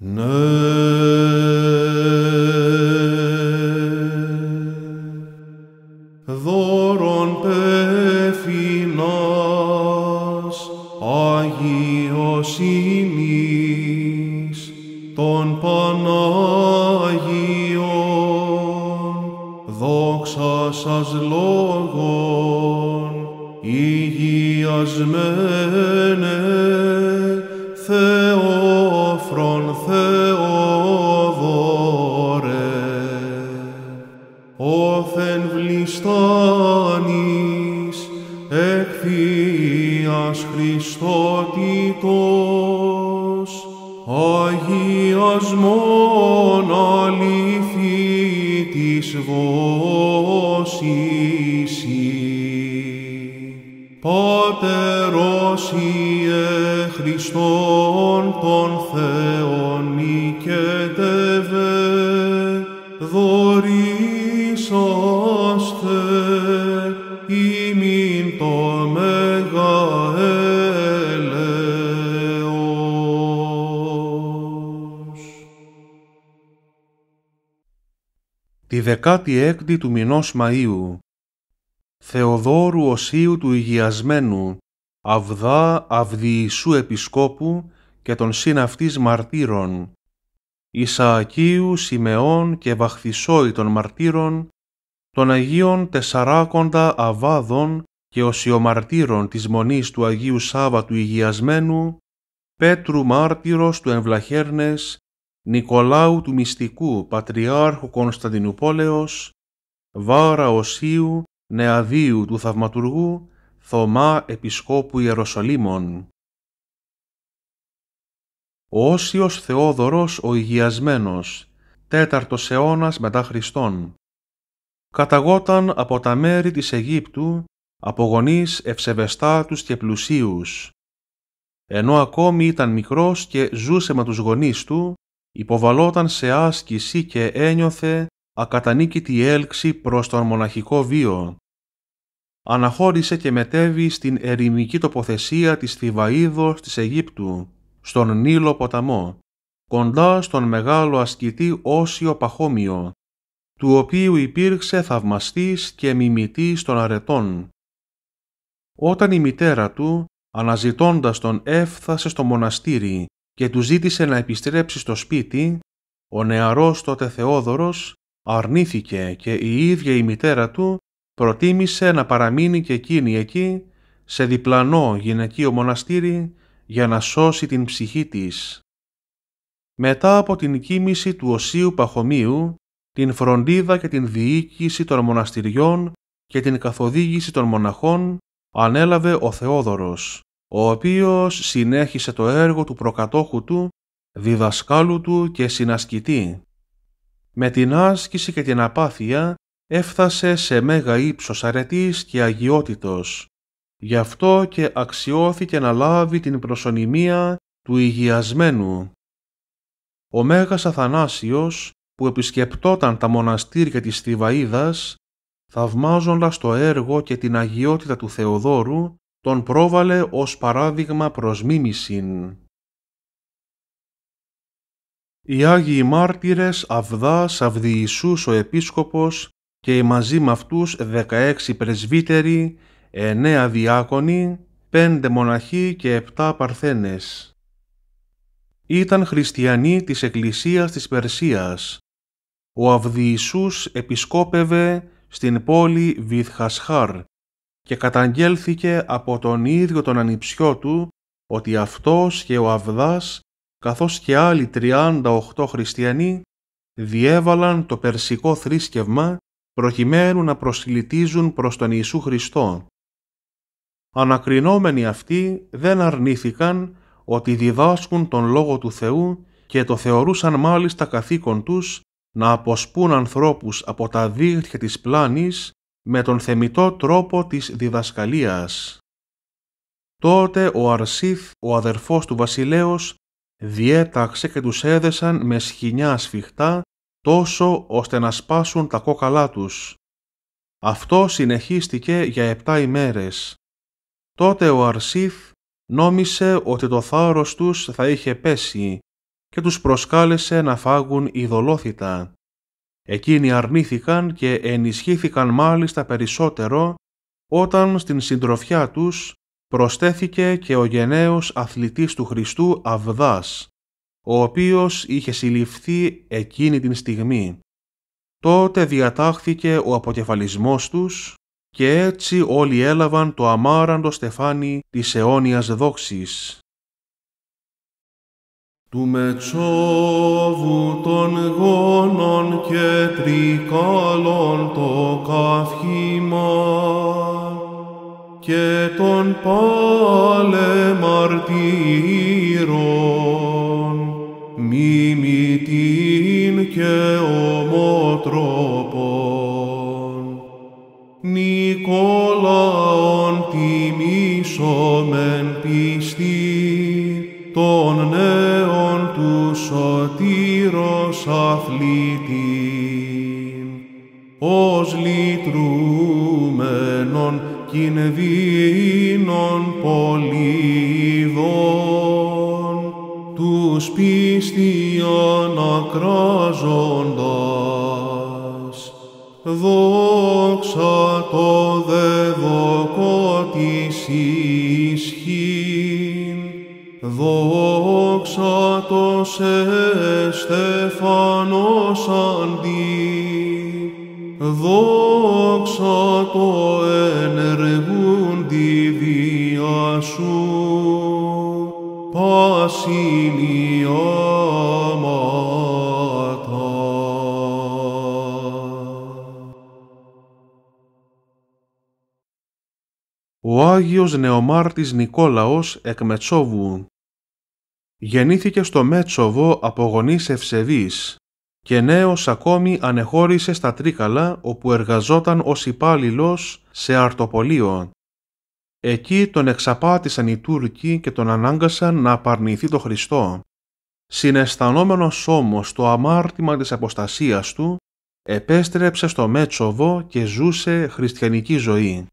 Ναι, δώρον πεφυνάς, Άγιος Ειμής των Πανάγιων, δόξα σας λόγων υγιασμένων. κάνεις εκ Θείας Χριστότητος, Αγίας μόν αλήθη της βόσης Πατέρος Ιε Χριστόν τον Θεό τη 16η του μηνός Μαΐου, Θεοδόρου Οσίου του Υγειασμένου, Αυδά Αυδιησού Επισκόπου και των συναυτής μαρτύρων, Ισαακίου, Σιμεών και Βαχθισόη των μαρτύρων, των Αγίων Τεσσαράκοντα Αβάδων και Οσιομαρτύρων της Μονής του Αγίου Του Υγειασμένου, Πέτρου Μάρτυρος του Εμβλαχέρνες Νικολάου του Μυστικού, Πατριάρχου Κωνσταντινούπολεως, Βάρα Οσίου, Νεαδίου του Θαυματουργού, Θωμά Επισκόπου Ιεροσολύμων. Ο Όσιος Θεόδωρος ο Υγιασμένος, τέταρτος αιώνας μετά Χριστόν, καταγόταν από τα μέρη της Αιγύπτου, από γονείς ευσεβεστάτους και πλουσίους. Ενώ ακόμη ήταν μικρός και ζούσε με τους γονείς του, υποβαλόταν σε άσκηση και ένιωθε ακατανίκητη έλξη προς τον μοναχικό βίο. Αναχώρησε και μετέβη στην ερημική τοποθεσία της Θηβαίδος της Αιγύπτου, στον Νείλο ποταμό, κοντά στον μεγάλο ασκητή Όσιο Παχώμιο, του οποίου υπήρξε θαυμαστής και μιμητής των αρετών. Όταν η μητέρα του, αναζητώντας τον, έφθασε στο μοναστήρι και του ζήτησε να επιστρέψει στο σπίτι, ο νεαρός τότε Θεόδωρος αρνήθηκε και η ίδια η μητέρα του προτίμησε να παραμείνει και εκείνη εκεί σε διπλανό γυναικείο μοναστήρι για να σώσει την ψυχή της. Μετά από την κοίμηση του Οσίου Παχομίου, την φροντίδα και την διοίκηση των μοναστηριών και την καθοδήγηση των μοναχών ανέλαβε ο Θεόδωρος ο οποίος συνέχισε το έργο του προκατόχου του, διδασκάλου του και συνασκητή. Με την άσκηση και την απάθεια έφτασε σε μέγα ύψος αρετής και αγιότητος. Γι' αυτό και αξιώθηκε να λάβει την προσωνυμία του υγιασμένου. Ο Μέγας Αθανάσιος, που επισκεπτόταν τα μοναστήρια της Θηβαΐδας, θαυμάζοντας το έργο και την αγιότητα του Θεοδόρου, τον πρόβαλε ως παράδειγμα προς μίμησιν. Οι Άγιοι Μάρτυρες Αυδάς Αυδιησούς ο Επίσκοπος και οι μαζί με αυτούς 16 πρεσβύτεροι, 9 διάκονοι, 5 μοναχοί και 7 παρθένες. Ήταν χριστιανοί της Εκκλησίας της Περσίας. Ο Αυδιησούς επισκόπευε στην πόλη Βιθχασχάρ και καταγγέλθηκε από τον ίδιο τον ανιψιό του ότι αυτός και ο Αβδάς καθώς και άλλοι 38 χριστιανοί διέβαλαν το περσικό θρήσκευμα προκειμένου να προσιλητίζουν προς τον Ιησού Χριστό. Ανακρινόμενοι αυτοί δεν αρνήθηκαν ότι διδάσκουν τον Λόγο του Θεού και το θεωρούσαν μάλιστα καθήκον τους να αποσπούν ανθρώπους από τα δίχτυα της πλάνης με τον θεμητό τρόπο της διδασκαλίας. Τότε ο Αρσίθ, ο αδερφός του βασιλέως, διέταξε και τους έδεσαν με σχοινιά σφιχτά, τόσο ώστε να σπάσουν τα κόκαλά τους. Αυτό συνεχίστηκε για επτά ημέρες. Τότε ο Αρσίθ νόμισε ότι το θάρρος τους θα είχε πέσει και τους προσκάλεσε να φάγουν ειδωλόθητα. Εκείνοι αρνήθηκαν και ενισχύθηκαν μάλιστα περισσότερο όταν στην συντροφιά τους προστέθηκε και ο γενναίος αθλητής του Χριστού Αβδάς, ο οποίος είχε συλληφθεί εκείνη την στιγμή. Τότε διατάχθηκε ο αποκεφαλισμός τους και έτσι όλοι έλαβαν το αμάραντο στεφάνι της αιώνιας δόξης του μετσόβου των γόνων και τρικάλων το καυχήμα και των πάλεμαρτύρων μαρτύρων μιμητήν και ομότροπων Νικόλαον τιμήσω ολίδων τους πίστιαν ακράζοντας δόξα το δεδοκό της ίσχυν δόξα το σε στεφανός αντί δόξα το ενεργό Ο Άγιος Νεομάρτης Νικόλαος εκ Μετσόβου Γεννήθηκε στο Μέτσοβο από γονείς και νέος ακόμη ανεχώρησε στα Τρίκαλα όπου εργαζόταν ως υπάλληλος σε αρτοπολείο Εκεί τον εξαπάτησαν οι Τούρκοι και τον ανάγκασαν να απαρνηθεί το Χριστό. Συναισθανόμενος όμως το αμάρτημα της αποστασίας του, επέστρεψε στο Μέτσοβο και ζούσε χριστιανική ζωή.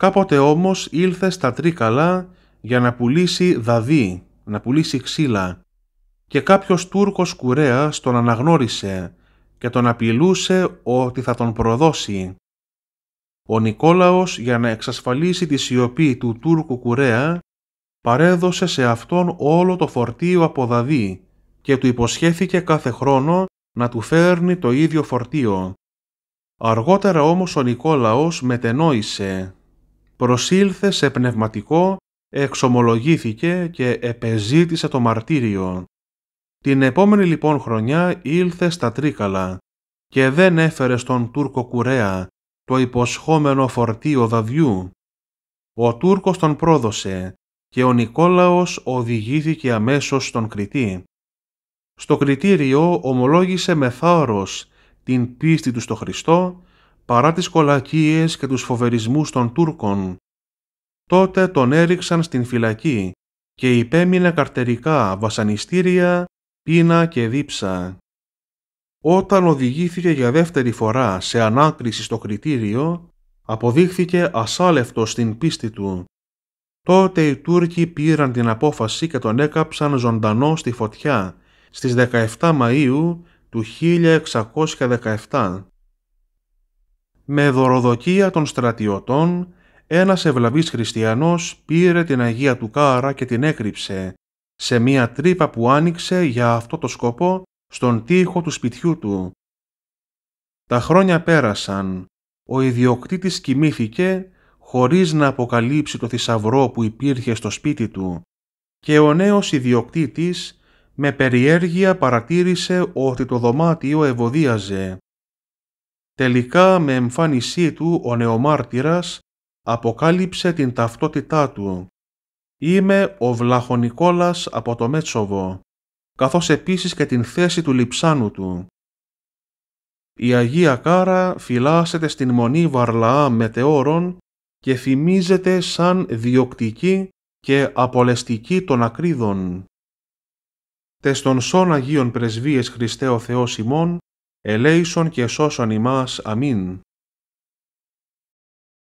Κάποτε όμως ήλθε στα Τρίκαλα για να πουλήσει δαδί, να πουλήσει ξύλα και κάποιος Τούρκος κουρέας τον αναγνώρισε και τον απειλούσε ότι θα τον προδώσει. Ο Νικόλαος για να εξασφαλίσει τη σιωπή του Τούρκου Κουρέα παρέδωσε σε αυτόν όλο το φορτίο από δαδί και του υποσχέθηκε κάθε χρόνο να του φέρνει το ίδιο φορτίο. Αργότερα όμως ο Νικόλαος μετενόησε. Προσήλθε σε πνευματικό, εξομολογήθηκε και επεζήτησε το μαρτύριο. Την επόμενη λοιπόν χρονιά ήλθε στα Τρίκαλα και δεν έφερε στον Τούρκο Κουρέα, το υποσχόμενο φορτίο δαδιού. Ο Τούρκος τον πρόδωσε και ο Νικόλαος οδηγήθηκε αμέσως στον Κριτή. Στο κριτήριο ομολόγησε με θάρρος την πίστη του στο Χριστό παρά τις κολακίες και τους φοβερισμούς των Τούρκων. Τότε τον έριξαν στην φυλακή και υπέμεινε καρτερικά βασανιστήρια, πείνα και δίψα. Όταν οδηγήθηκε για δεύτερη φορά σε ανάκριση στο κριτήριο, αποδείχθηκε ασάλευτο στην πίστη του. Τότε οι Τούρκοι πήραν την απόφαση και τον έκαψαν ζωντανό στη φωτιά στις 17 Μαΐου του 1617. Με δωροδοκία των στρατιωτών, ένας ευλαβής χριστιανός πήρε την Αγία του Κάρα και την έκρυψε, σε μία τρύπα που άνοιξε για αυτό το σκοπό στον τοίχο του σπιτιού του. Τα χρόνια πέρασαν. Ο ιδιοκτήτης κοιμήθηκε χωρίς να αποκαλύψει το θησαυρό που υπήρχε στο σπίτι του και ο νέος ιδιοκτήτης με περιέργεια παρατήρησε ότι το δωμάτιο ευωδίαζε. Τελικά με εμφάνισή του ο νεομάρτυρας αποκάλυψε την ταυτότητά του. «Είμαι ο Βλαχονικόλας από το Μέτσοβο» καθώς επίσης και την θέση του λιψάνου του. Η Αγία Κάρα φυλάσσεται στην μονή Βαρλαά μετεώρων και θυμίζεται σαν διοκτική και απολεστική των ακρίδων. των σών Αγίων Πρεσβείες Χριστέ ο Θεός ημών, ελέησον και σώσον ημάς. Αμήν.